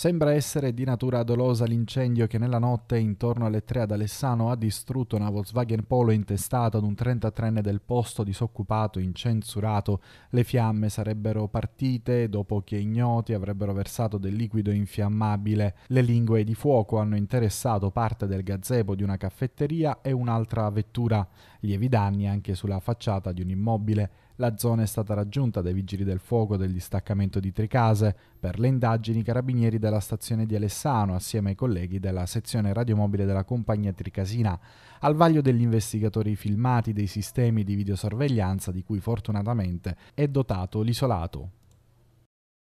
Sembra essere di natura dolosa l'incendio che nella notte intorno alle 3 ad Alessano ha distrutto una Volkswagen Polo intestata ad un 33enne del posto disoccupato incensurato. Le fiamme sarebbero partite dopo che ignoti avrebbero versato del liquido infiammabile. Le lingue di fuoco hanno interessato parte del gazebo di una caffetteria e un'altra vettura. Lievi danni anche sulla facciata di un immobile. La zona è stata raggiunta dai vigili del fuoco del distaccamento di Tricase. Per le indagini i carabinieri della stazione di Alessano assieme ai colleghi della sezione radiomobile della compagnia Tricasina, al vaglio degli investigatori filmati dei sistemi di videosorveglianza di cui fortunatamente è dotato l'isolato.